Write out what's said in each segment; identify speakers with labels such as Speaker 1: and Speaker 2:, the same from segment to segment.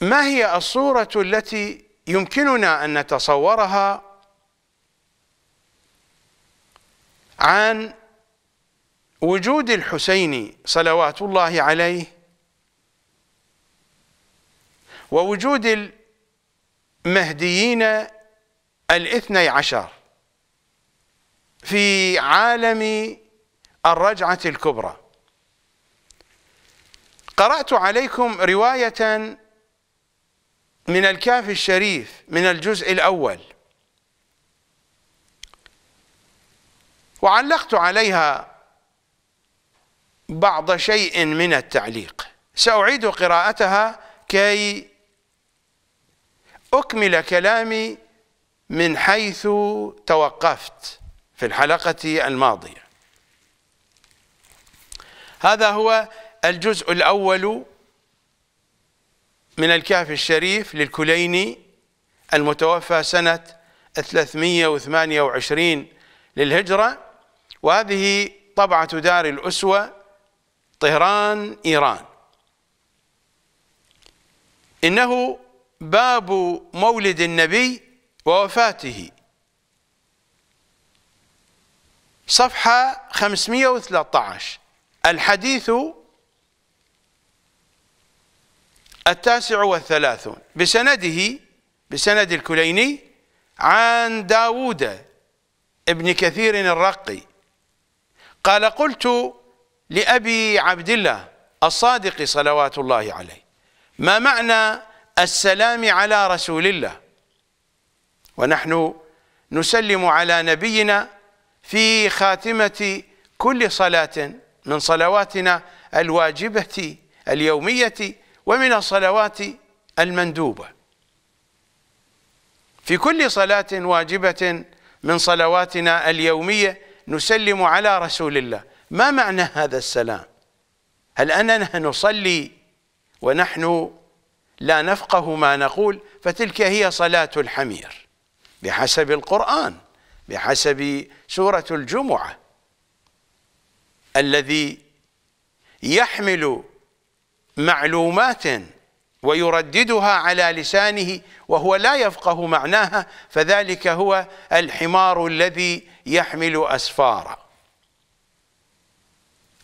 Speaker 1: ما هي الصورة التي يمكننا أن نتصورها عن وجود الحسين صلوات الله عليه ووجود المهديين الاثني عشر في عالم الرجعة الكبرى قرأت عليكم رواية من الكاف الشريف من الجزء الأول وعلقت عليها بعض شيء من التعليق سأعيد قراءتها كي أكمل كلامي من حيث توقفت في الحلقة الماضية هذا هو الجزء الأول من الكهف الشريف للكليني المتوفى سنة 328 للهجرة وهذه طبعة دار الأسوة طهران إيران إنه باب مولد النبي ووفاته صفحة 513 الحديث التاسع والثلاثون بسنده بسند الكليني عن داوود ابن كثير الرقي قال قلت لأبي عبد الله الصادق صلوات الله عليه ما معنى السلام على رسول الله ونحن نسلم على نبينا في خاتمة كل صلاة من صلواتنا الواجبة اليومية ومن الصلوات المندوبة في كل صلاة واجبة من صلواتنا اليومية نسلم على رسول الله ما معنى هذا السلام هل أننا نصلي ونحن لا نفقه ما نقول فتلك هي صلاة الحمير بحسب القرآن بحسب سورة الجمعة الذي يحمل معلومات ويرددها على لسانه وهو لا يفقه معناها فذلك هو الحمار الذي يحمل أسفارا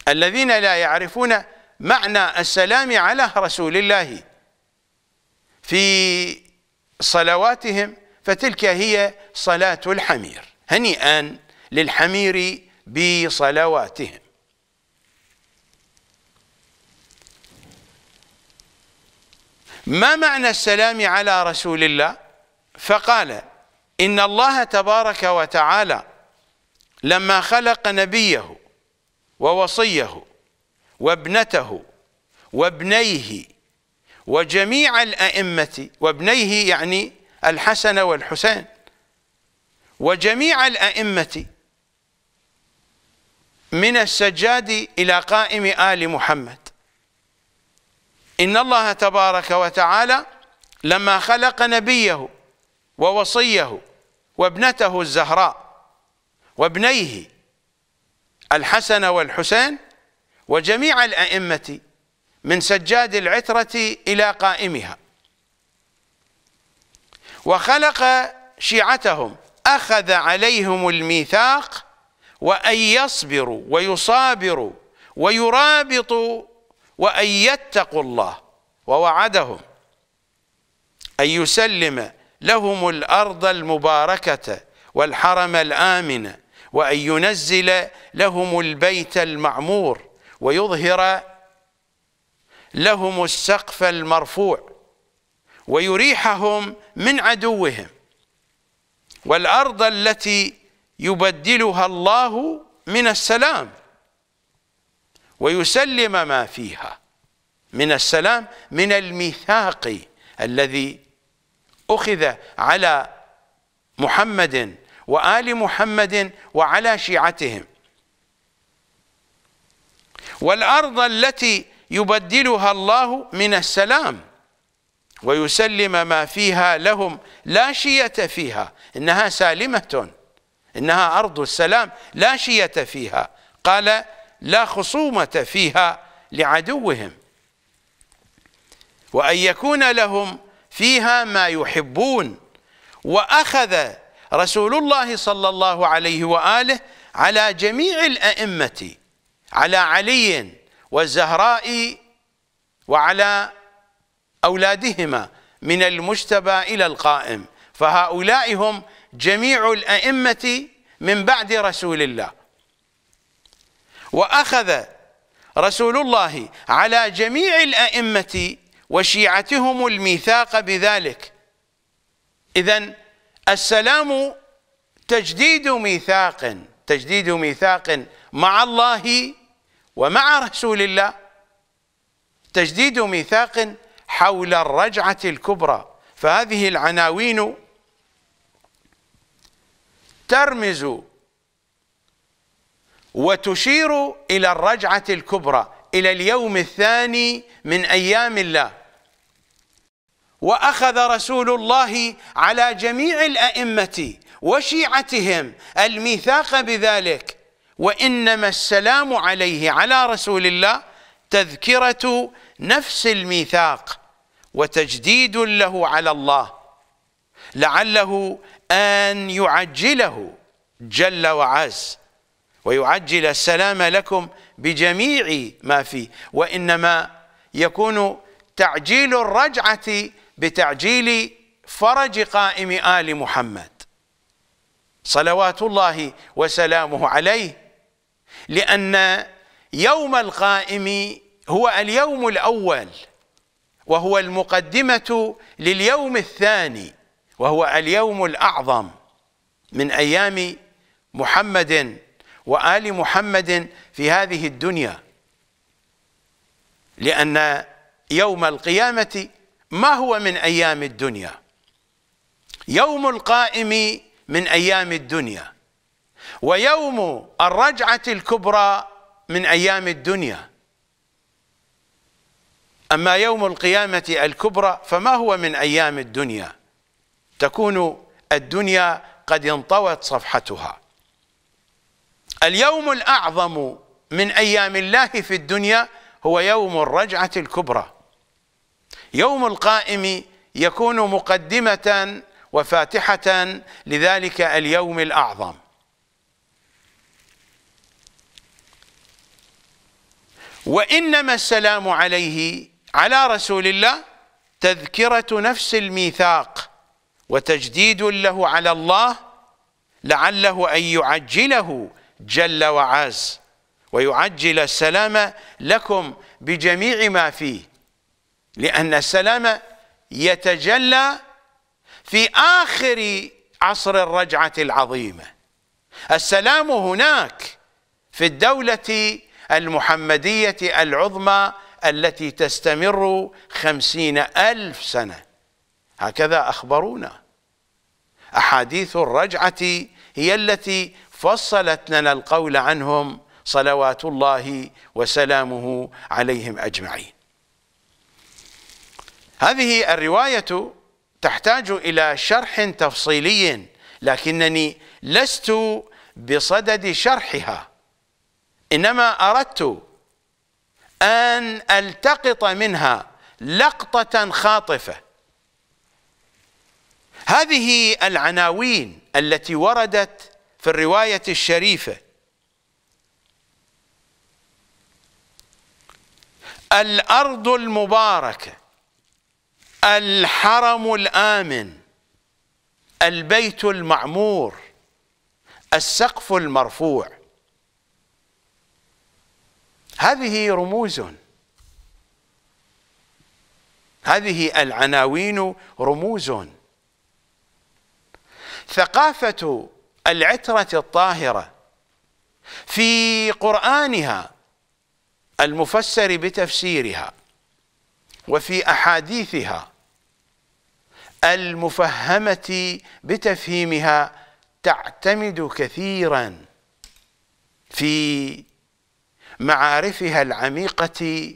Speaker 1: الذين لا يعرفون معنى السلام على رسول الله في صلواتهم فتلك هي صلاة الحمير هنيئا للحمير بصلواتهم ما معنى السلام على رسول الله فقال إن الله تبارك وتعالى لما خلق نبيه ووصيه وابنته وابنيه وجميع الأئمة وابنيه يعني الحسن والحسين وجميع الأئمة من السجاد إلى قائم آل محمد إن الله تبارك وتعالى لما خلق نبيه ووصيه وابنته الزهراء وابنيه الحسن والحسين وجميع الأئمة من سجاد العترة إلى قائمها وخلق شيعتهم أخذ عليهم الميثاق وأن يصبروا ويصابروا ويرابطوا وأن يتقوا الله ووعدهم أن يسلم لهم الأرض المباركة والحرم الآمن وأن ينزل لهم البيت المعمور ويظهر لهم السقف المرفوع ويريحهم من عدوهم والأرض التي يبدلها الله من السلام ويسلم ما فيها من السلام من الميثاق الذي أخذ على محمد وآل محمد وعلى شيعتهم والأرض التي يبدلها الله من السلام ويسلم ما فيها لهم لا شية فيها إنها سالمة إنها أرض السلام لا شية فيها قال لا خصومة فيها لعدوهم وأن يكون لهم فيها ما يحبون وأخذ رسول الله صلى الله عليه وآله على جميع الأئمة على علي والزهراء وعلى أولادهما من المجتبى إلى القائم فهؤلاء هم جميع الأئمة من بعد رسول الله وأخذ رسول الله على جميع الأئمة وشيعتهم الميثاق بذلك إذا السلام تجديد ميثاق تجديد ميثاق مع الله ومع رسول الله تجديد ميثاق حول الرجعة الكبرى فهذه العناوين ترمز وتشير إلى الرجعة الكبرى إلى اليوم الثاني من أيام الله وأخذ رسول الله على جميع الأئمة وشيعتهم الميثاق بذلك وإنما السلام عليه على رسول الله تذكرة نفس الميثاق وتجديد له على الله لعله أن يعجله جل وعز ويعجل السلام لكم بجميع ما فيه وإنما يكون تعجيل الرجعة بتعجيل فرج قائم آل محمد صلوات الله وسلامه عليه لأن يوم القائم هو اليوم الأول وهو المقدمة لليوم الثاني وهو اليوم الأعظم من أيام محمد وآل محمد في هذه الدنيا لأن يوم القيامة ما هو من أيام الدنيا يوم القائم من أيام الدنيا ويوم الرجعة الكبرى من أيام الدنيا أما يوم القيامة الكبرى فما هو من أيام الدنيا تكون الدنيا قد انطوت صفحتها اليوم الأعظم من أيام الله في الدنيا هو يوم الرجعة الكبرى يوم القائم يكون مقدمة وفاتحة لذلك اليوم الأعظم وإنما السلام عليه على رسول الله تذكرة نفس الميثاق وتجديد له على الله لعله أن يعجله جل وعز ويعجل السلام لكم بجميع ما فيه لأن السلام يتجلى في آخر عصر الرجعة العظيمة السلام هناك في الدولة المحمدية العظمى التي تستمر خمسين ألف سنة هكذا أخبرونا أحاديث الرجعة هي التي فصلت لنا القول عنهم صلوات الله وسلامه عليهم أجمعين هذه الرواية تحتاج إلى شرح تفصيلي لكنني لست بصدد شرحها إنما أردت أن ألتقط منها لقطة خاطفة هذه العناوين التي وردت في الرواية الشريفة الأرض المباركة الحرم الآمن البيت المعمور السقف المرفوع هذه رموز هذه العناوين رموز ثقافة العترة الطاهرة في قرآنها المفسر بتفسيرها وفي أحاديثها المفهمة بتفهيمها تعتمد كثيرا في معارفها العميقة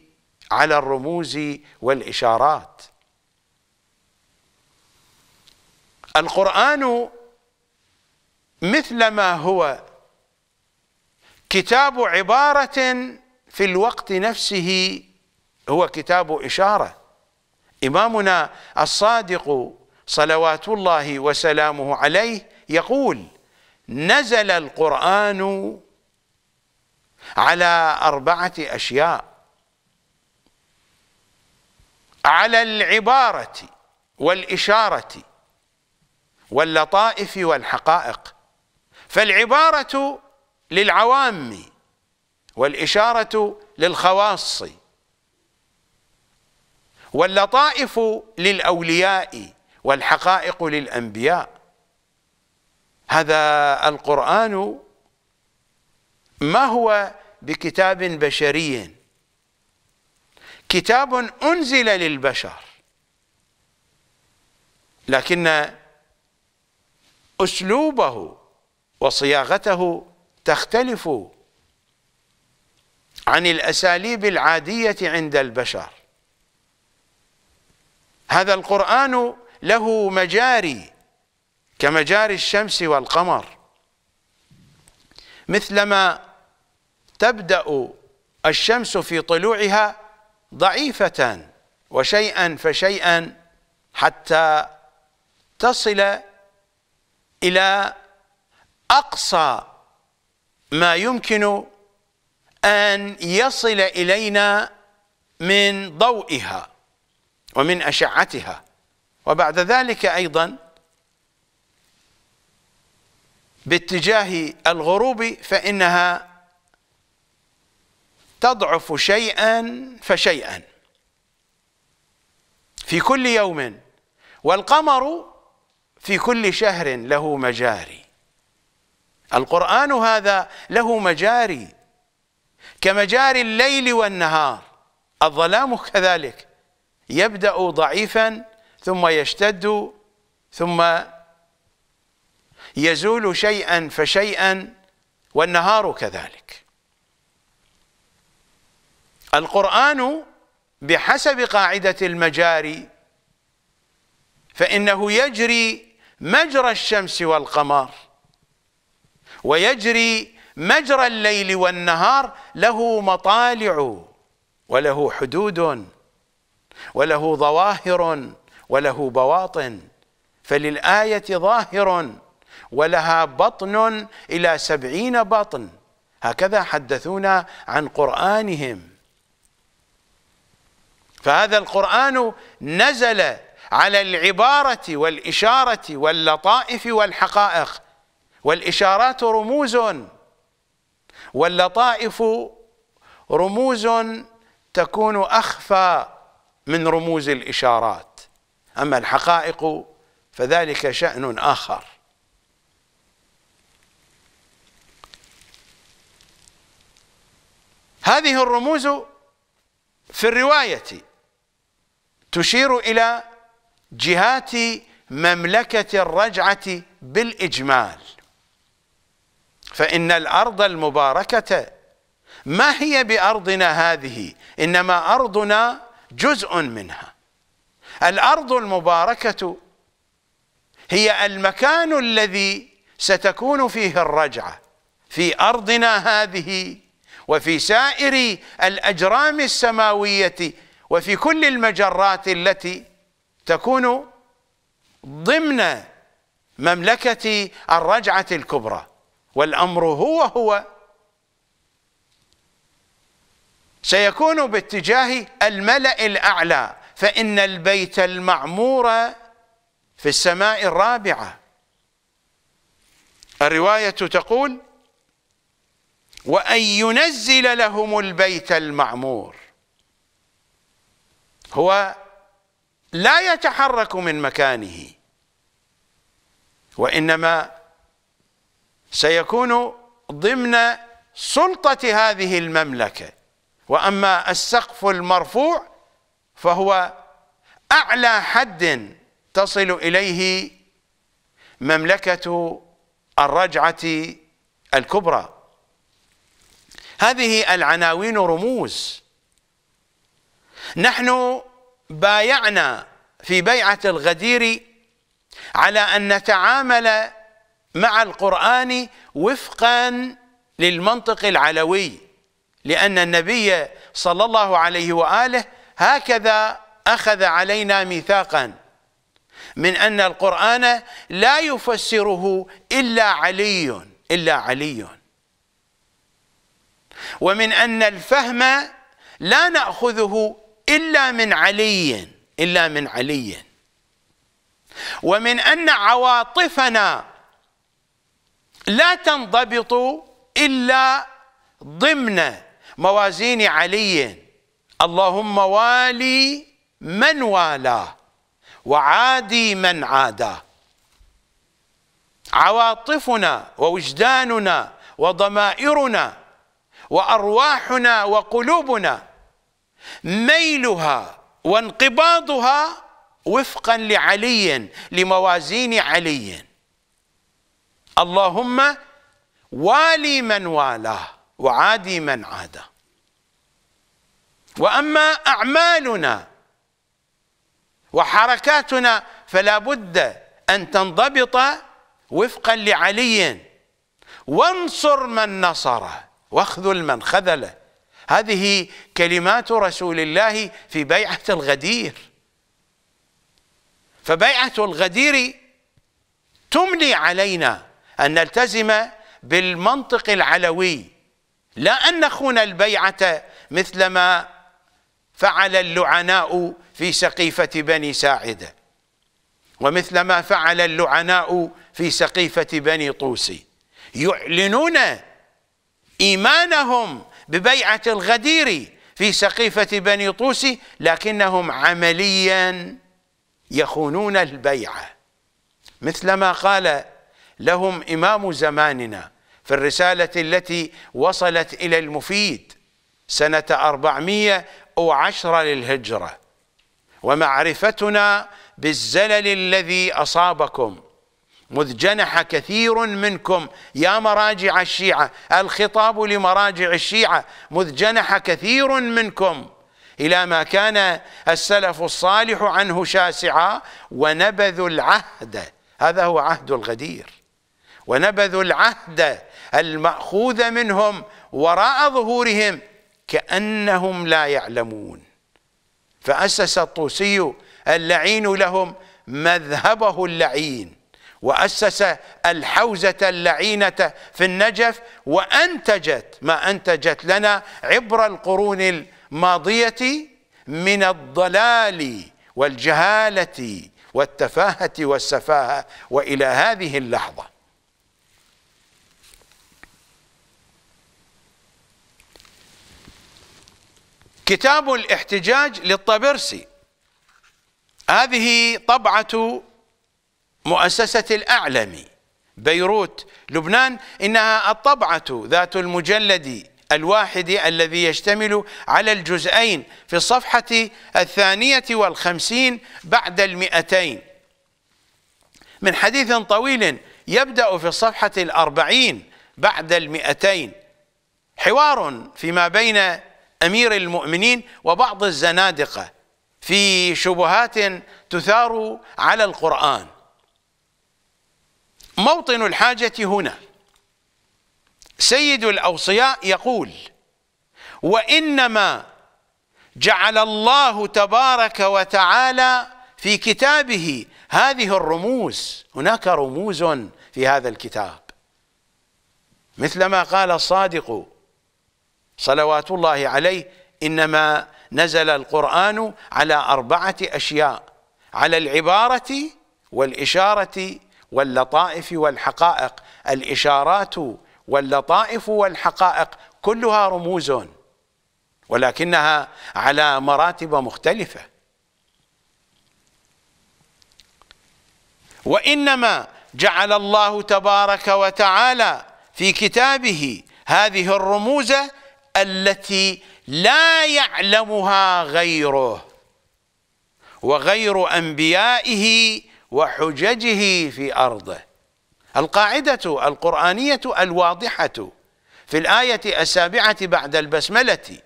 Speaker 1: على الرموز والإشارات القرآن مثل ما هو كتاب عبارة في الوقت نفسه هو كتاب إشارة إمامنا الصادق صلوات الله وسلامه عليه يقول نزل القرآن على أربعة أشياء على العبارة والإشارة واللطائف والحقائق فالعبارة للعوام والإشارة للخواص واللطائف للأولياء والحقائق للأنبياء هذا القرآن ما هو بكتاب بشري كتاب أنزل للبشر لكن أسلوبه وصياغته تختلف عن الأساليب العادية عند البشر هذا القرآن له مجاري كمجاري الشمس والقمر مثلما تبدأ الشمس في طلوعها ضعيفة وشيئا فشيئا حتى تصل إلى أقصى ما يمكن أن يصل إلينا من ضوئها ومن أشعتها وبعد ذلك أيضا باتجاه الغروب فإنها تضعف شيئا فشيئا في كل يوم والقمر في كل شهر له مجاري القرآن هذا له مجاري كمجاري الليل والنهار الظلام كذلك يبدأ ضعيفا ثم يشتد ثم يزول شيئا فشيئا والنهار كذلك القرآن بحسب قاعدة المجاري فإنه يجري مجرى الشمس والقمر ويجري مجرى الليل والنهار له مطالع وله حدود وله ظواهر وله بواطن فللآية ظاهر ولها بطن إلى سبعين بطن هكذا حدثونا عن قرآنهم فهذا القرآن نزل على العبارة والإشارة واللطائف والحقائق والإشارات رموز واللطائف رموز تكون أخفى من رموز الإشارات أما الحقائق فذلك شأن آخر هذه الرموز في الرواية تشير إلى جهات مملكة الرجعة بالإجمال فإن الأرض المباركة ما هي بأرضنا هذه إنما أرضنا جزء منها الأرض المباركة هي المكان الذي ستكون فيه الرجعة في أرضنا هذه وفي سائر الأجرام السماوية وفي كل المجرات التي تكون ضمن مملكة الرجعة الكبرى والامر هو هو سيكون باتجاه الملا الاعلى فان البيت المعمور في السماء الرابعه الروايه تقول وان ينزل لهم البيت المعمور هو لا يتحرك من مكانه وانما سيكون ضمن سلطة هذه المملكة وأما السقف المرفوع فهو أعلى حد تصل إليه مملكة الرجعة الكبرى هذه العناوين رموز نحن بايعنا في بيعة الغدير على أن نتعامل مع القرآن وفقا للمنطق العلوي لأن النبي صلى الله عليه وآله هكذا أخذ علينا ميثاقا من أن القرآن لا يفسره إلا علي إلا علي ومن أن الفهم لا نأخذه إلا من علي إلا من علي ومن أن عواطفنا لا تنضبط إلا ضمن موازين علي اللهم والي من والاه وعادي من عاداه عواطفنا ووجداننا وضمائرنا وأرواحنا وقلوبنا ميلها وانقباضها وفقا لعلي لموازين علي اللهم والي من والاه وعادي من عاداه وأما أعمالنا وحركاتنا فلا بد أن تنضبط وفقا لعلي وانصر من نصره واخذل من خذله هذه كلمات رسول الله في بيعة الغدير فبيعة الغدير تملي علينا أن نلتزم بالمنطق العلوي لا أن نخون البيعة مثلما فعل اللعناء في سقيفة بني ساعدة ومثلما فعل اللعناء في سقيفة بني طوسي يعلنون إيمانهم ببيعة الغدير في سقيفة بني طوسي لكنهم عمليا يخونون البيعة مثلما قال لهم إمام زماننا في الرسالة التي وصلت إلى المفيد سنة 410 للهجرة ومعرفتنا بالزلل الذي أصابكم مذ جنح كثير منكم يا مراجع الشيعة الخطاب لمراجع الشيعة مذ جنح كثير منكم إلى ما كان السلف الصالح عنه شاسعا ونبذوا العهد هذا هو عهد الغدير ونبذوا العهد المأخوذ منهم وراء ظهورهم كأنهم لا يعلمون فأسس الطوسي اللعين لهم مذهبه اللعين وأسس الحوزة اللعينة في النجف وأنتجت ما أنتجت لنا عبر القرون الماضية من الضلال والجهالة والتفاهة والسفاهة وإلى هذه اللحظة كتاب الاحتجاج للطبرسي هذه طبعة مؤسسة الأعلم بيروت لبنان إنها الطبعة ذات المجلد الواحد الذي يشتمل على الجزئين في الصفحة الثانية والخمسين بعد المئتين من حديث طويل يبدأ في الصفحة الأربعين بعد المئتين حوار فيما بين امير المؤمنين وبعض الزنادقه في شبهات تثار على القران موطن الحاجه هنا سيد الاوصياء يقول وانما جعل الله تبارك وتعالى في كتابه هذه الرموز هناك رموز في هذا الكتاب مثلما قال الصادق صلوات الله عليه إنما نزل القرآن على أربعة أشياء على العبارة والإشارة واللطائف والحقائق الإشارات واللطائف والحقائق كلها رموز ولكنها على مراتب مختلفة وإنما جعل الله تبارك وتعالى في كتابه هذه الرموز التي لا يعلمها غيره وغير أنبيائه وحججه في أرضه القاعدة القرآنية الواضحة في الآية السابعة بعد البسملة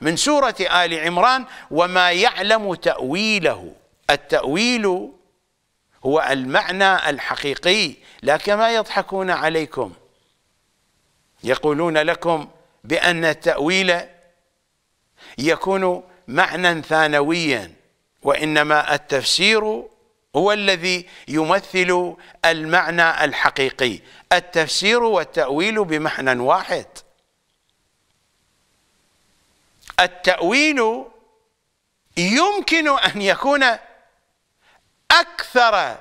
Speaker 1: من سورة آل عمران وما يعلم تأويله التأويل هو المعنى الحقيقي لا كما يضحكون عليكم يقولون لكم بأن التأويل يكون معنى ثانويا وإنما التفسير هو الذي يمثل المعنى الحقيقي التفسير والتأويل بمعنى واحد التأويل يمكن أن يكون أكثر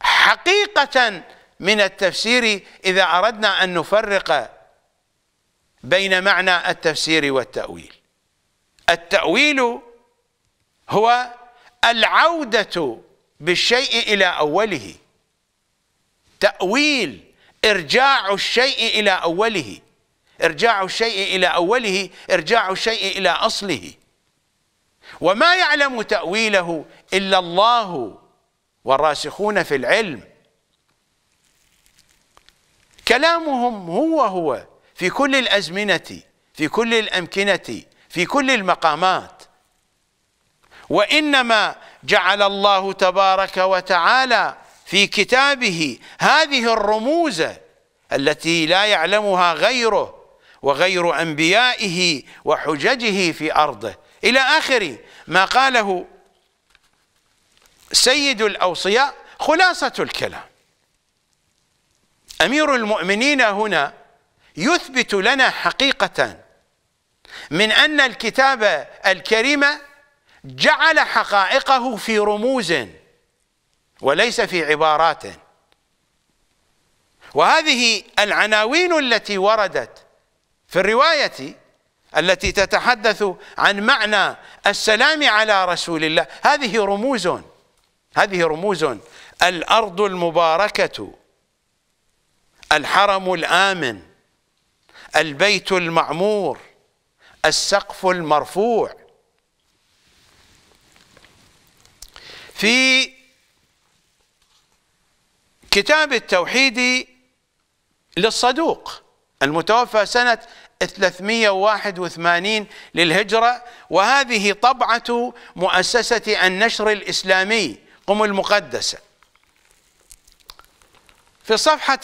Speaker 1: حقيقة من التفسير إذا أردنا أن نفرق بين معنى التفسير والتأويل التأويل هو العودة بالشيء إلى أوله تأويل إرجاع الشيء إلى أوله إرجاع الشيء إلى أوله إرجاع الشيء إلى أصله وما يعلم تأويله إلا الله والراسخون في العلم كلامهم هو هو في كل الأزمنة في كل الأمكنة في كل المقامات وإنما جعل الله تبارك وتعالى في كتابه هذه الرموز التي لا يعلمها غيره وغير أنبيائه وحججه في أرضه إلى آخر ما قاله سيد الأوصياء خلاصة الكلام أمير المؤمنين هنا يثبت لنا حقيقة من أن الكتاب الكريم جعل حقائقه في رموز وليس في عبارات وهذه العناوين التي وردت في الرواية التي تتحدث عن معنى السلام على رسول الله هذه رموز هذه رموز الأرض المباركة الحرم الآمن البيت المعمور السقف المرفوع في كتاب التوحيد للصدوق المتوفى سنة 381 للهجرة وهذه طبعة مؤسسة النشر الإسلامي قم المقدسة في الصفحة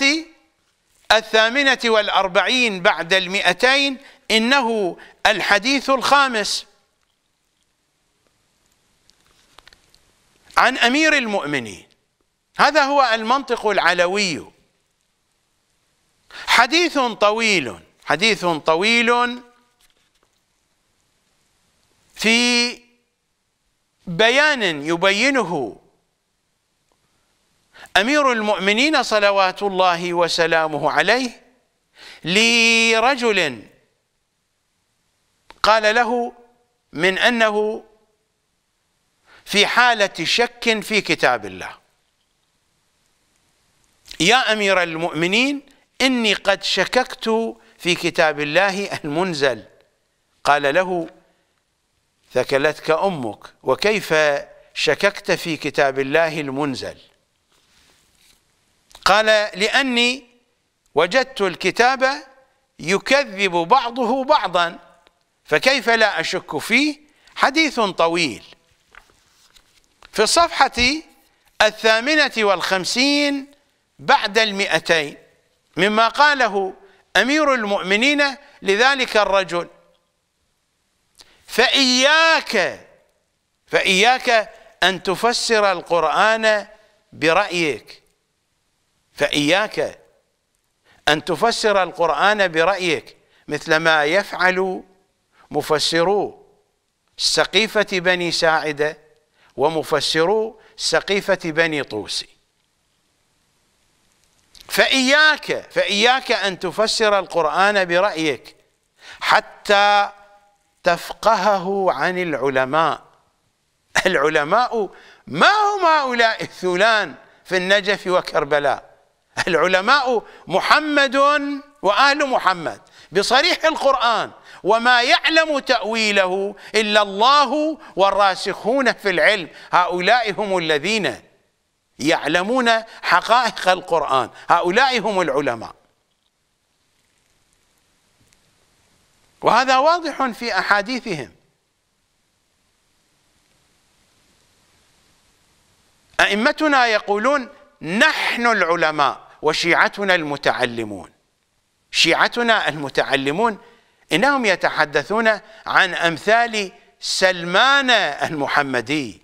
Speaker 1: الثامنة والأربعين بعد المئتين إنه الحديث الخامس عن أمير المؤمنين هذا هو المنطق العلوي حديث طويل حديث طويل في بيان يبينه أمير المؤمنين صلوات الله وسلامه عليه لرجل قال له من أنه في حالة شك في كتاب الله يا أمير المؤمنين إني قد شككت في كتاب الله المنزل قال له ثكلتك أمك وكيف شككت في كتاب الله المنزل قال لأني وجدت الكتاب يكذب بعضه بعضا فكيف لا أشك فيه حديث طويل في الصفحة الثامنة والخمسين بعد المئتين مما قاله أمير المؤمنين لذلك الرجل فإياك فإياك أن تفسر القرآن برأيك فإياك أن تفسر القرآن برأيك مثل ما يفعل مفسرو سقيفة بني ساعدة ومفسرو سقيفة بني طوسي فإياك فإياك أن تفسر القرآن برأيك حتى تفقهه عن العلماء العلماء ما هم هؤلاء الثلان في النجف وكربلاء العلماء محمد وآل محمد بصريح القرآن وما يعلم تأويله إلا الله والراسخون في العلم هؤلاء هم الذين يعلمون حقائق القرآن هؤلاء هم العلماء وهذا واضح في أحاديثهم أئمتنا يقولون نحن العلماء وشيعتنا المتعلمون شيعتنا المتعلمون إنهم يتحدثون عن أمثال سلمان المحمدي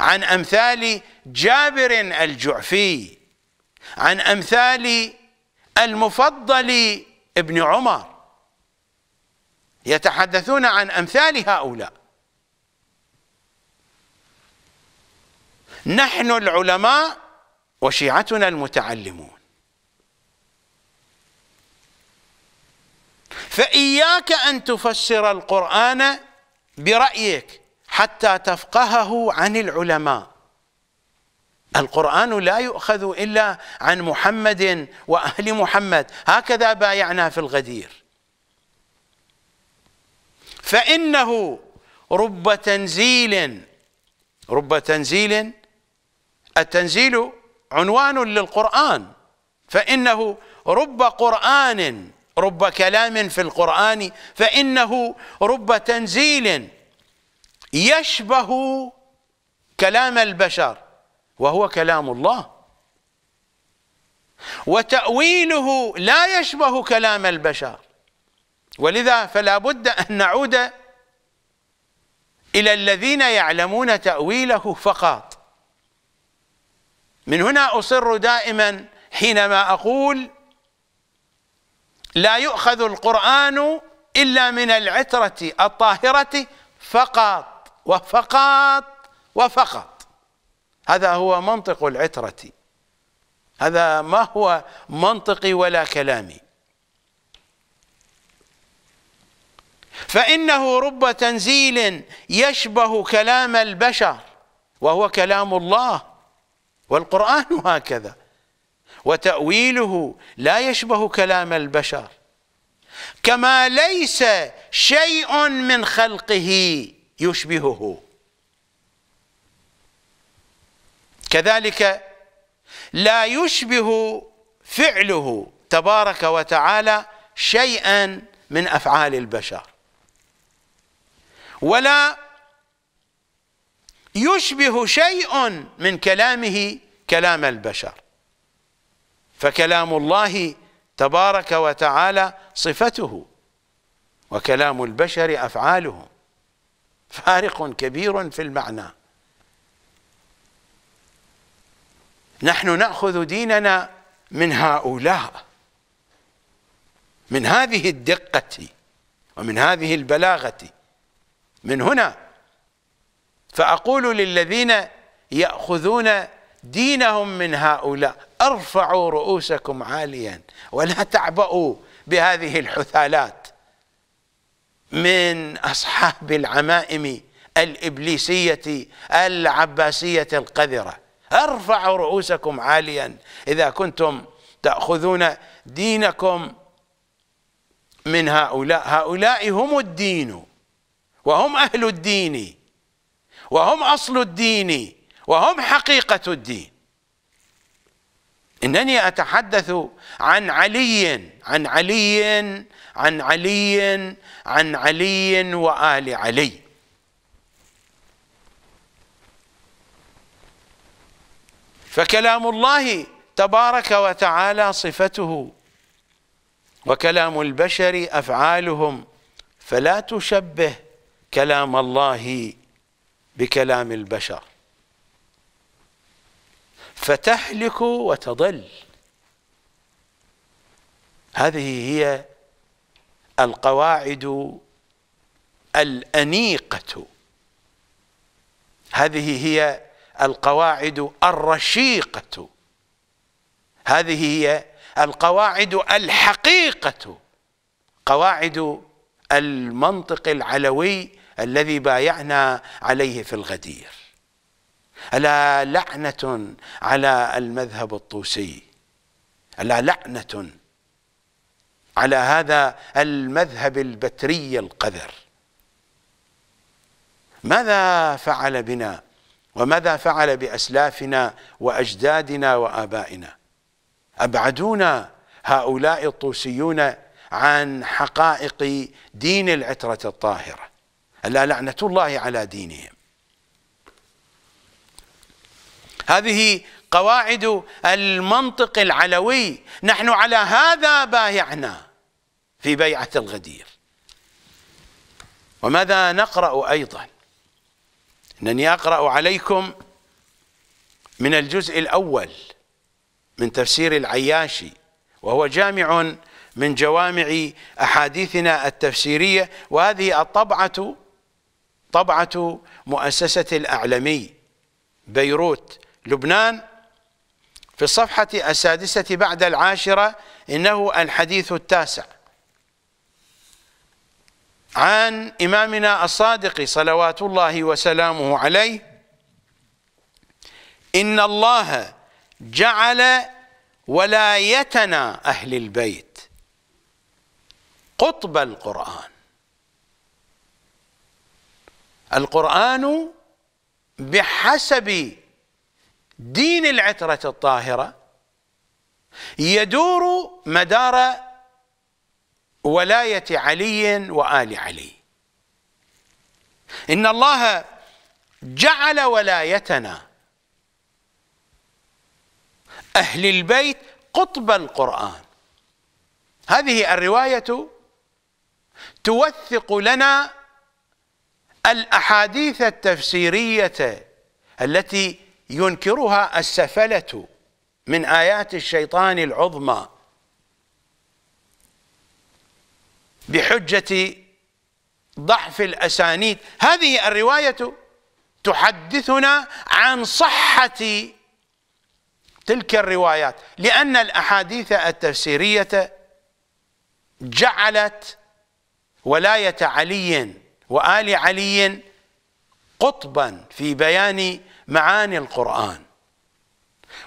Speaker 1: عن أمثال جابر الجعفي عن أمثال المفضل ابن عمر يتحدثون عن أمثال هؤلاء نحن العلماء وشيعتنا المتعلمون فإياك أن تفسر القرآن برأيك حتى تفقهه عن العلماء القرآن لا يؤخذ إلا عن محمد وأهل محمد هكذا بايعنا في الغدير فإنه رب تنزيل رب تنزيل التنزيل عنوان للقرآن فإنه رب قرآن رب كلام في القرآن فإنه رب تنزيل يشبه كلام البشر وهو كلام الله وتأويله لا يشبه كلام البشر ولذا فلا بد أن نعود إلى الذين يعلمون تأويله فقط من هنا أصر دائما حينما أقول لا يؤخذ القرآن إلا من العترة الطاهرة فقط وفقط وفقط هذا هو منطق العترة هذا ما هو منطقي ولا كلامي فإنه رب تنزيل يشبه كلام البشر وهو كلام الله والقرآن هكذا وتأويله لا يشبه كلام البشر كما ليس شيء من خلقه يشبهه كذلك لا يشبه فعله تبارك وتعالى شيئا من أفعال البشر ولا يشبه شيء من كلامه كلام البشر فكلام الله تبارك وتعالى صفته وكلام البشر أفعالهم فارق كبير في المعنى نحن نأخذ ديننا من هؤلاء من هذه الدقة ومن هذه البلاغة من هنا فأقول للذين يأخذون دينهم من هؤلاء ارفعوا رؤوسكم عاليا ولا تعبأوا بهذه الحثالات من أصحاب العمائم الإبليسية العباسية القذرة ارفعوا رؤوسكم عاليا إذا كنتم تأخذون دينكم من هؤلاء هؤلاء هم الدين وهم أهل الدين وهم أصل الدين وهم حقيقة الدين إنني أتحدث عن علي عن علي عن علي عن علي وآل علي فكلام الله تبارك وتعالى صفته وكلام البشر أفعالهم فلا تشبه كلام الله بكلام البشر فتهلك وتضل هذه هي القواعد الأنيقة هذه هي القواعد الرشيقة هذه هي القواعد الحقيقة قواعد المنطق العلوي الذي بايعنا عليه في الغدير ألا لعنة على المذهب الطوسي ألا لعنة على هذا المذهب البتري القذر ماذا فعل بنا وماذا فعل بأسلافنا وأجدادنا وآبائنا أبعدونا هؤلاء الطوسيون عن حقائق دين العترة الطاهرة ألا لعنة الله على دينهم هذه قواعد المنطق العلوي نحن على هذا بايعنا في بيعة الغدير وماذا نقرأ أيضا أنني أقرأ عليكم من الجزء الأول من تفسير العياشي وهو جامع من جوامع أحاديثنا التفسيرية وهذه الطبعة طبعة مؤسسة الأعلمي بيروت لبنان في الصفحة السادسة بعد العاشرة إنه الحديث التاسع عن إمامنا الصادق صلوات الله وسلامه عليه إن الله جعل ولايتنا أهل البيت قطب القرآن القرآن بحسب دين العترة الطاهرة يدور مدار ولاية علي وآل علي إن الله جعل ولايتنا أهل البيت قطب القرآن هذه الرواية توثق لنا الأحاديث التفسيرية التي ينكرها السفلة من آيات الشيطان العظمى بحجة ضعف الأسانيد هذه الرواية تحدثنا عن صحة تلك الروايات لأن الأحاديث التفسيرية جعلت ولاية علي وآل علي قطبا في بيان معاني القرآن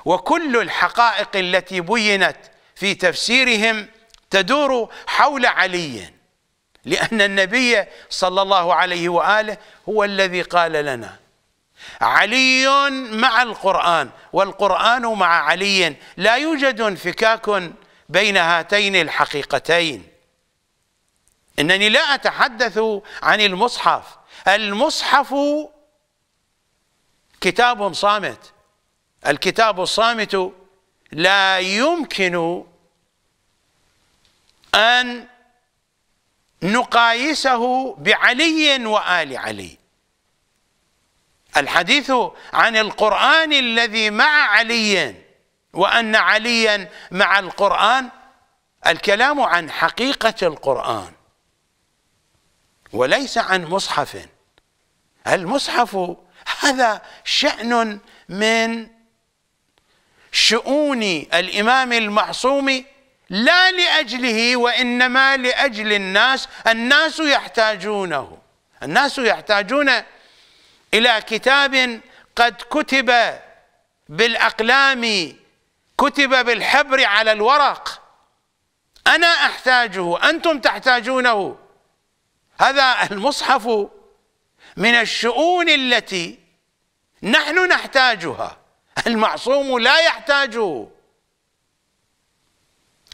Speaker 1: وكل الحقائق التي بينت في تفسيرهم تدور حول علي لأن النبي صلى الله عليه وآله هو الذي قال لنا علي مع القرآن والقرآن مع علي لا يوجد انفكاك بين هاتين الحقيقتين انني لا اتحدث عن المصحف المصحف كتاب صامت الكتاب الصامت لا يمكن ان نقايسه بعلي وال علي الحديث عن القران الذي مع علي وان عليا مع القران الكلام عن حقيقه القران وليس عن مصحف المصحف هذا شأن من شؤون الإمام المعصوم لا لأجله وإنما لأجل الناس الناس يحتاجونه الناس يحتاجون إلى كتاب قد كتب بالأقلام كتب بالحبر على الورق أنا أحتاجه أنتم تحتاجونه هذا المصحف من الشؤون التي نحن نحتاجها المعصوم لا يحتاجه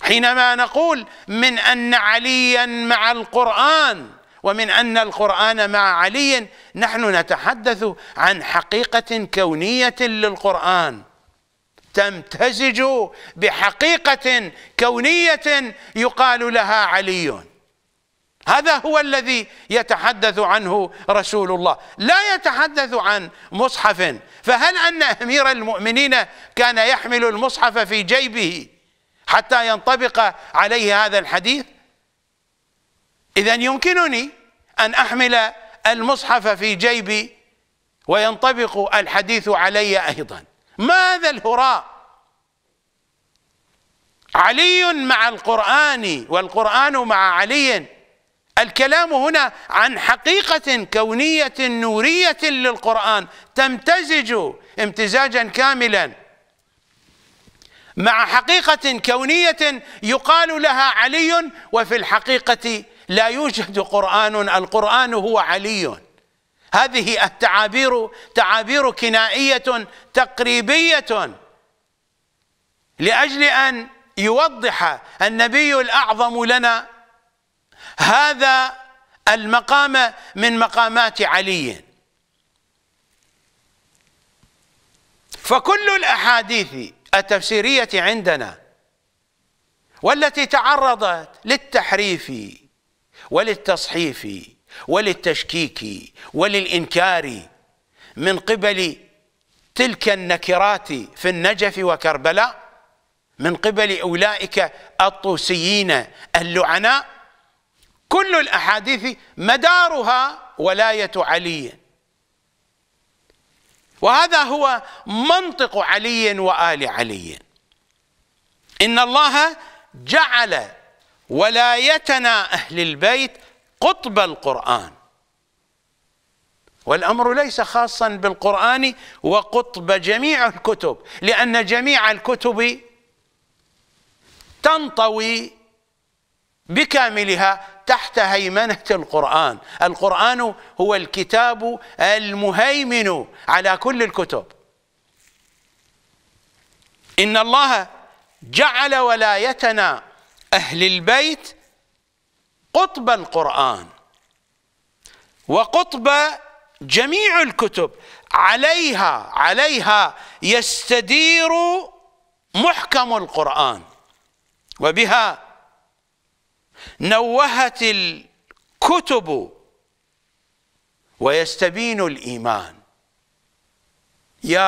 Speaker 1: حينما نقول من أن عليا مع القرآن ومن أن القرآن مع علي نحن نتحدث عن حقيقة كونية للقرآن تمتزج بحقيقة كونية يقال لها علي هذا هو الذي يتحدث عنه رسول الله لا يتحدث عن مصحف فهل أن أمير المؤمنين كان يحمل المصحف في جيبه حتى ينطبق عليه هذا الحديث إذا يمكنني أن أحمل المصحف في جيبي وينطبق الحديث علي أيضا ماذا الهراء علي مع القرآن والقرآن مع علي الكلام هنا عن حقيقة كونية نورية للقرآن تمتزج امتزاجا كاملا مع حقيقة كونية يقال لها علي وفي الحقيقة لا يوجد قرآن القرآن هو علي هذه التعابير تعابير كنائية تقريبية لأجل أن يوضح النبي الأعظم لنا هذا المقام من مقامات علي فكل الأحاديث التفسيرية عندنا والتي تعرضت للتحريف وللتصحيف وللتشكيك وللإنكار من قبل تلك النكرات في النجف وكربلاء من قبل أولئك الطوسيين اللعناء كل الأحاديث مدارها ولاية علي وهذا هو منطق علي وآل علي إن الله جعل ولايتنا أهل البيت قطب القرآن والأمر ليس خاصا بالقرآن وقطب جميع الكتب لأن جميع الكتب تنطوي بكاملها تحت هيمنة القرآن القرآن هو الكتاب المهيمن على كل الكتب إن الله جعل ولايتنا أهل البيت قطب القرآن وقطب جميع الكتب عليها عليها يستدير محكم القرآن وبها نوهت الكتب ويستبين الإيمان يا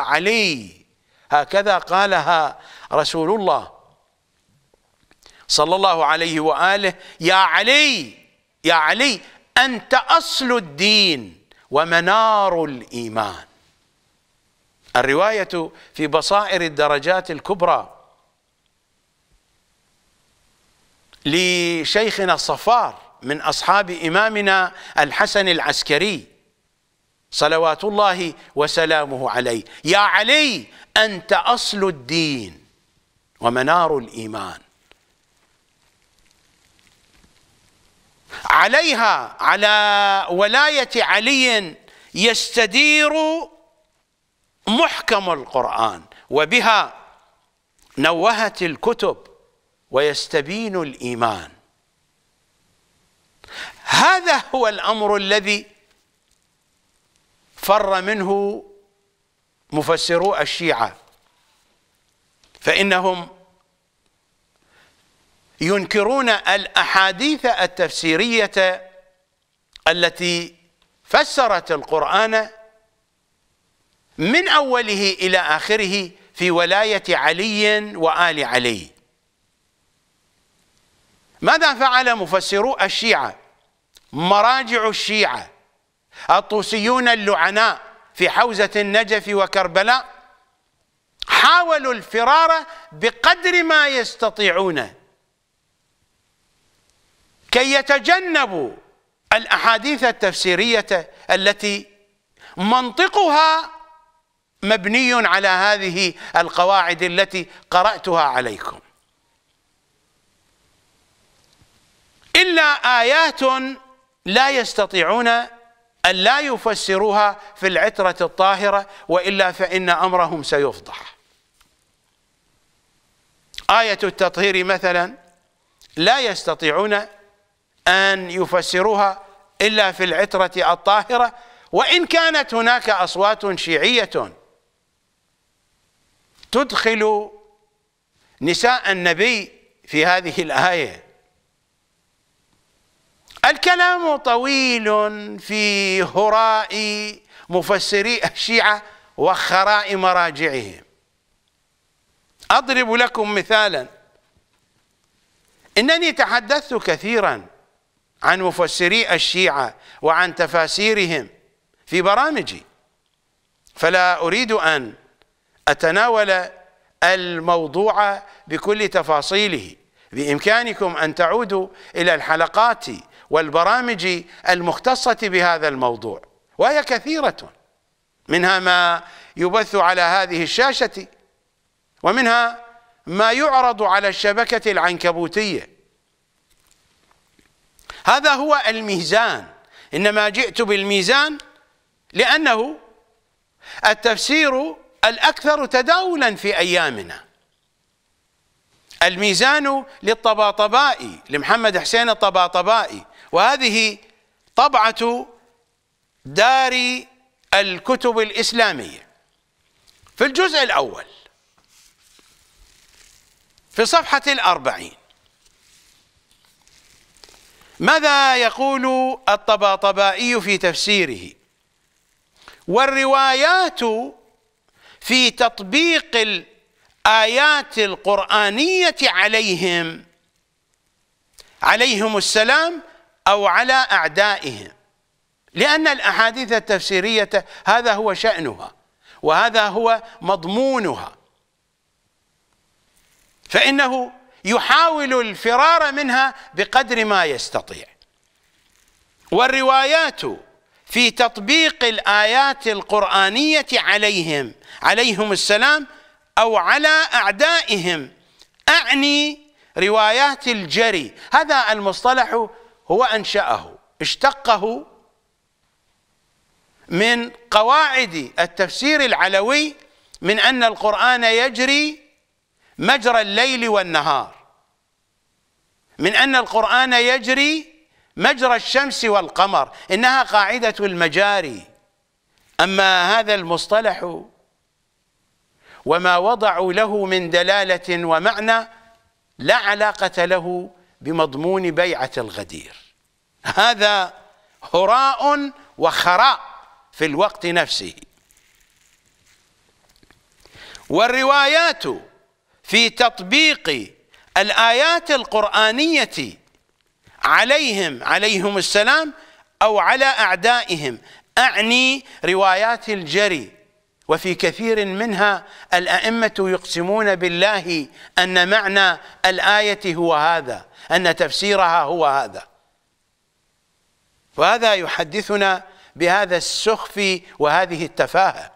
Speaker 1: علي هكذا قالها رسول الله صلى الله عليه وآله يا علي يا علي أنت أصل الدين ومنار الإيمان الرواية في بصائر الدرجات الكبرى لشيخنا الصفار من أصحاب إمامنا الحسن العسكري صلوات الله وسلامه عليه يا علي أنت أصل الدين ومنار الإيمان عليها على ولاية علي يستدير محكم القرآن وبها نوهت الكتب ويستبين الإيمان هذا هو الأمر الذي فر منه مفسرو الشيعة فإنهم ينكرون الأحاديث التفسيرية التي فسرت القرآن من أوله إلى آخره في ولاية علي وآل علي ماذا فعل مفسرو الشيعة مراجع الشيعة الطوسيون اللعناء في حوزة النجف وكربلاء حاولوا الفرار بقدر ما يستطيعون كي يتجنبوا الأحاديث التفسيرية التي منطقها مبني على هذه القواعد التي قرأتها عليكم إلا آيات لا يستطيعون أن لا يفسروها في العترة الطاهرة وإلا فإن أمرهم سيفضح آية التطهير مثلا لا يستطيعون أن يفسروها إلا في العترة الطاهرة وإن كانت هناك أصوات شيعية تدخل نساء النبي في هذه الآية الكلام طويل في هراء مفسري الشيعة وخراء مراجعهم أضرب لكم مثالا إنني تحدثت كثيرا عن مفسري الشيعة وعن تفاسيرهم في برامجي فلا أريد أن أتناول الموضوع بكل تفاصيله بإمكانكم أن تعودوا إلى الحلقات والبرامج المختصة بهذا الموضوع وهي كثيرة منها ما يبث على هذه الشاشة ومنها ما يعرض على الشبكة العنكبوتية هذا هو الميزان إنما جئت بالميزان لأنه التفسير الأكثر تداولا في أيامنا الميزان للطباطبائي لمحمد حسين الطباطبائي وهذه طبعة دار الكتب الإسلامية في الجزء الأول في صفحة الأربعين ماذا يقول الطباطبائي في تفسيره والروايات في تطبيق الآيات القرآنية عليهم عليهم السلام أو على أعدائهم لأن الأحاديث التفسيرية هذا هو شأنها وهذا هو مضمونها فإنه يحاول الفرار منها بقدر ما يستطيع والروايات في تطبيق الآيات القرآنية عليهم عليهم السلام أو على أعدائهم أعني روايات الجري هذا المصطلح هو أنشأه اشتقه من قواعد التفسير العلوي من أن القرآن يجري مجرى الليل والنهار من أن القرآن يجري مجرى الشمس والقمر إنها قاعدة المجاري أما هذا المصطلح وما وضعوا له من دلالة ومعنى لا علاقة له بمضمون بيعة الغدير هذا هراء وخراء في الوقت نفسه والروايات في تطبيق الآيات القرآنية عليهم عليهم السلام أو على أعدائهم أعني روايات الجري وفي كثير منها الأئمة يقسمون بالله أن معنى الآية هو هذا أن تفسيرها هو هذا وهذا يحدثنا بهذا السخف وهذه التفاهة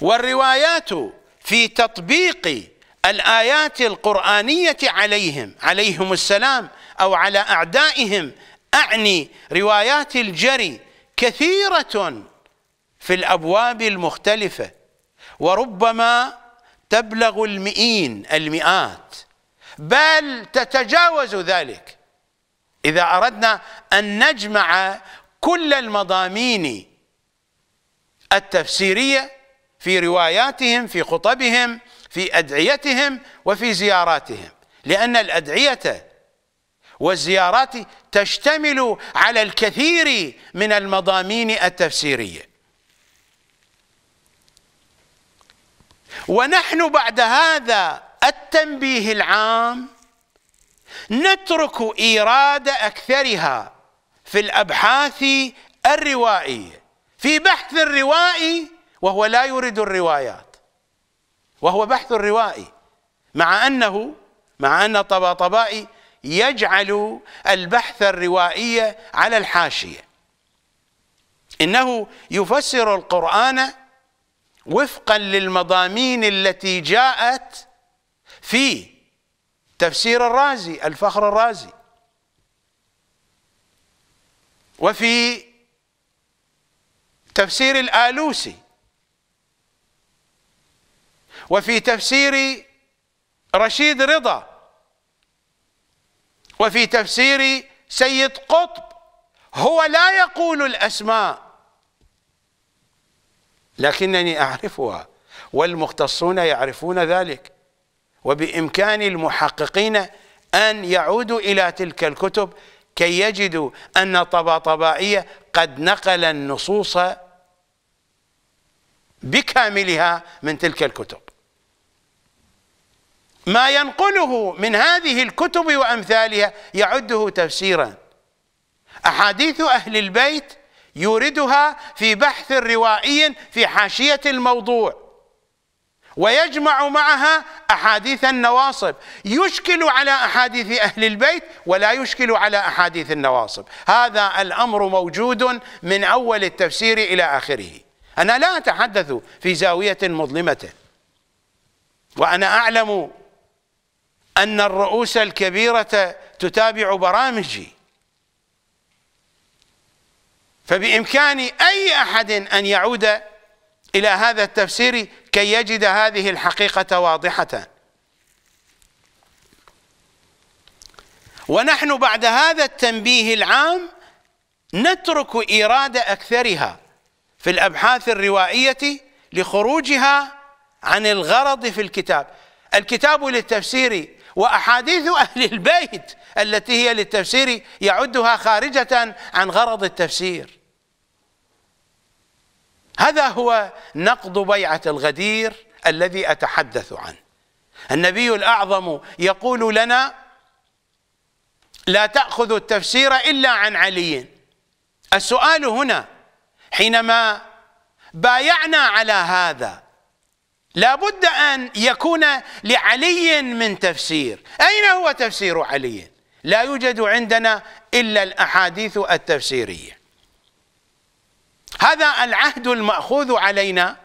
Speaker 1: والروايات في تطبيق الآيات القرآنية عليهم عليهم السلام أو على أعدائهم أعني روايات الجري كثيرة في الأبواب المختلفة وربما تبلغ المئين المئات بل تتجاوز ذلك إذا أردنا أن نجمع كل المضامين التفسيرية في رواياتهم في خطبهم في أدعيتهم وفي زياراتهم لأن الأدعية والزيارات تشتمل على الكثير من المضامين التفسيرية ونحن بعد هذا التنبيه العام نترك إيراد أكثرها في الأبحاث الروائية في بحث الروائي وهو لا يريد الروايات وهو بحث الروائي مع أنه مع أن طباطبائي يجعل البحث الروائي على الحاشية إنه يفسر القرآن وفقا للمضامين التي جاءت في تفسير الرازي الفخر الرازي وفي تفسير الآلوسي وفي تفسير رشيد رضا وفي تفسير سيد قطب هو لا يقول الأسماء لكنني أعرفها والمختصون يعرفون ذلك وبإمكان المحققين أن يعودوا إلى تلك الكتب كي يجدوا أن طباطبائية قد نقل النصوص بكاملها من تلك الكتب ما ينقله من هذه الكتب وأمثالها يعده تفسيرا أحاديث أهل البيت يوردها في بحث روائي في حاشية الموضوع ويجمع معها أحاديث النواصب يشكل على أحاديث أهل البيت ولا يشكل على أحاديث النواصب هذا الأمر موجود من أول التفسير إلى آخره أنا لا أتحدث في زاوية مظلمة وأنا أعلم أن الرؤوس الكبيرة تتابع برامجي فبإمكان أي أحد أن يعود إلى هذا التفسير كي يجد هذه الحقيقة واضحة ونحن بعد هذا التنبيه العام نترك إيراد أكثرها في الأبحاث الروائية لخروجها عن الغرض في الكتاب الكتاب للتفسير وأحاديث أهل البيت التي هي للتفسير يعدها خارجة عن غرض التفسير هذا هو نقض بيعة الغدير الذي أتحدث عنه النبي الأعظم يقول لنا لا تأخذ التفسير إلا عن علي السؤال هنا حينما بايعنا على هذا لابد أن يكون لعلي من تفسير أين هو تفسير علي لا يوجد عندنا إلا الأحاديث التفسيرية هذا العهد المأخوذ علينا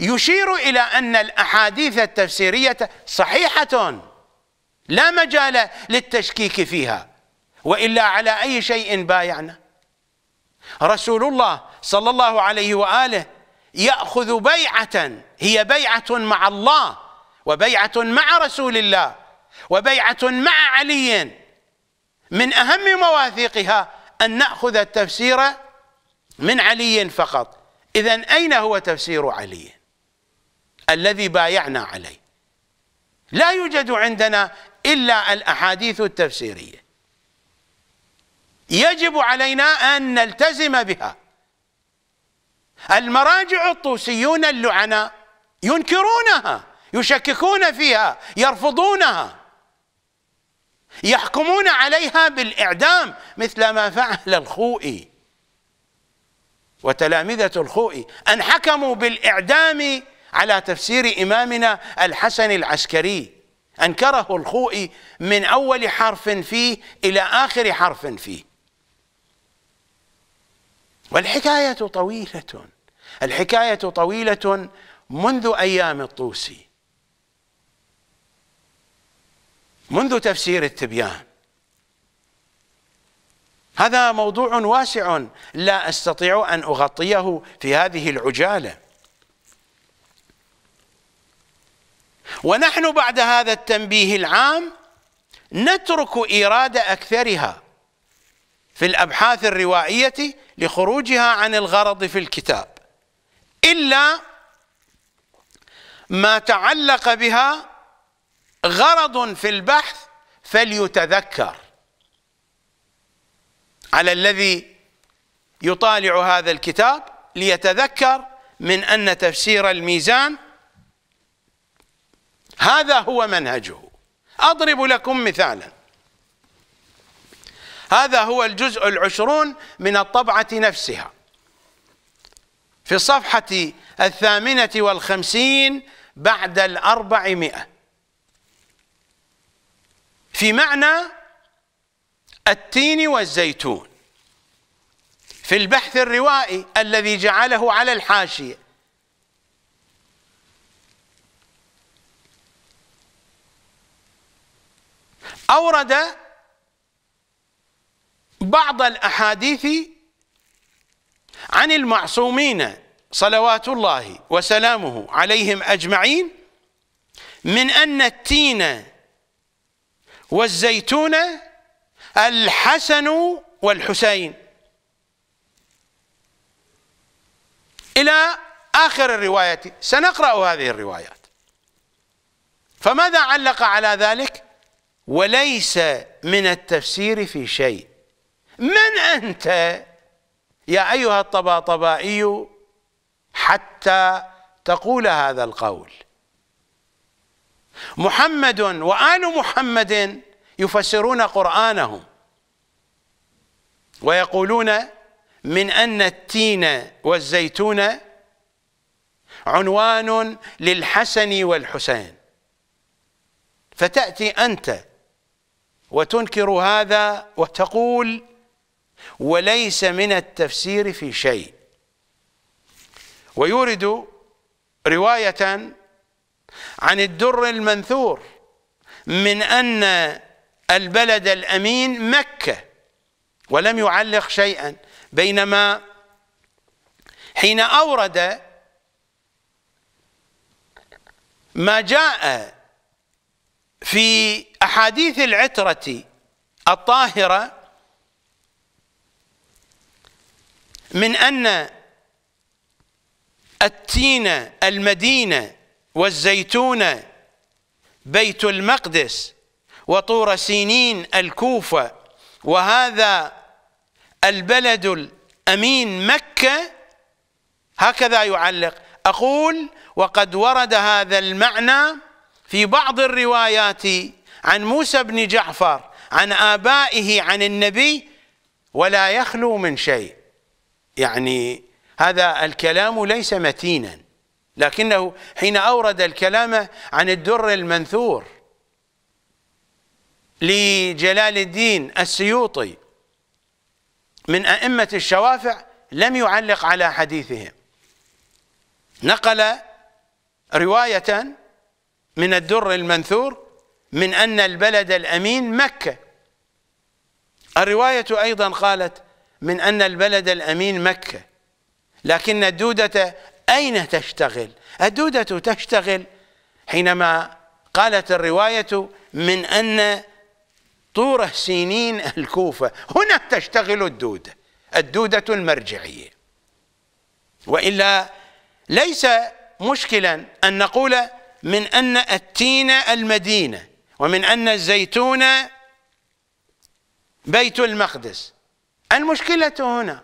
Speaker 1: يشير إلى أن الأحاديث التفسيرية صحيحة لا مجال للتشكيك فيها وإلا على أي شيء بايعنا رسول الله صلى الله عليه وآله يأخذ بيعة هي بيعة مع الله وبيعة مع رسول الله وبيعة مع علي من أهم مواثيقها أن نأخذ التفسير من علي فقط إذا أين هو تفسير علي الذي بايعنا عليه لا يوجد عندنا إلا الأحاديث التفسيرية يجب علينا أن نلتزم بها المراجع الطوسيون اللعنة ينكرونها يشككون فيها يرفضونها يحكمون عليها بالإعدام مثل ما فعل الخوئي وتلامذة الخوئي أن حكموا بالإعدام على تفسير إمامنا الحسن العسكري أنكره الخوئي من أول حرف فيه إلى آخر حرف فيه والحكاية طويلة الحكاية طويلة منذ أيام الطوسي منذ تفسير التبيان هذا موضوع واسع لا استطيع ان اغطيه في هذه العجاله ونحن بعد هذا التنبيه العام نترك ايراد اكثرها في الابحاث الروائيه لخروجها عن الغرض في الكتاب الا ما تعلق بها غرض في البحث فليتذكر على الذي يطالع هذا الكتاب ليتذكر من أن تفسير الميزان هذا هو منهجه أضرب لكم مثالا هذا هو الجزء العشرون من الطبعة نفسها في الصفحة الثامنة والخمسين بعد الأربعمائة في معنى التين والزيتون في البحث الروائي الذي جعله على الحاشية أورد بعض الأحاديث عن المعصومين صلوات الله وسلامه عليهم أجمعين من أن التين والزيتون الحسن والحسين إلى آخر الرواية سنقرأ هذه الروايات فماذا علق على ذلك وليس من التفسير في شيء من أنت يا أيها الطباطبائي حتى تقول هذا القول محمد وآل محمد يفسرون قرآنهم ويقولون من أن التين والزيتون عنوان للحسن والحسين فتأتي أنت وتنكر هذا وتقول وليس من التفسير في شيء ويورد رواية عن الدر المنثور من أن البلد الأمين مكة ولم يعلق شيئا بينما حين أورد ما جاء في أحاديث العترة الطاهرة من أن التين المدينة والزيتون بيت المقدس وطور سينين الكوفة وهذا البلد الأمين مكة هكذا يعلق أقول وقد ورد هذا المعنى في بعض الروايات عن موسى بن جعفر عن آبائه عن النبي ولا يخلو من شيء يعني هذا الكلام ليس متينا لكنه حين أورد الكلام عن الدر المنثور لجلال الدين السيوطي من أئمة الشوافع لم يعلق على حديثهم نقل رواية من الدر المنثور من أن البلد الأمين مكة الرواية أيضا قالت من أن البلد الأمين مكة لكن الدودة أين تشتغل الدودة تشتغل حينما قالت الرواية من أن طوره سنين الكوفة هنا تشتغل الدودة الدودة المرجعية وإلا ليس مشكلا أن نقول من أن التين المدينة ومن أن الزيتون بيت المقدس المشكلة هنا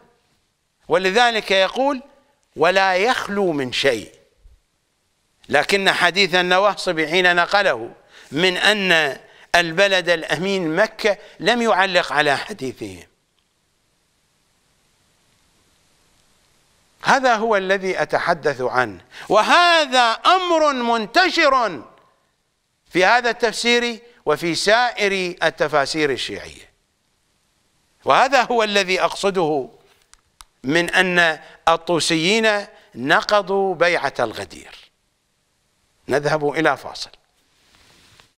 Speaker 1: ولذلك يقول ولا يخلو من شيء لكن حديث النواصبي حين نقله من أن البلد الأمين مكة لم يعلق على حديثهم هذا هو الذي أتحدث عنه وهذا أمر منتشر في هذا التفسير وفي سائر التفاسير الشيعية وهذا هو الذي أقصده من أن الطوسيين نقضوا بيعة الغدير نذهب إلى فاصل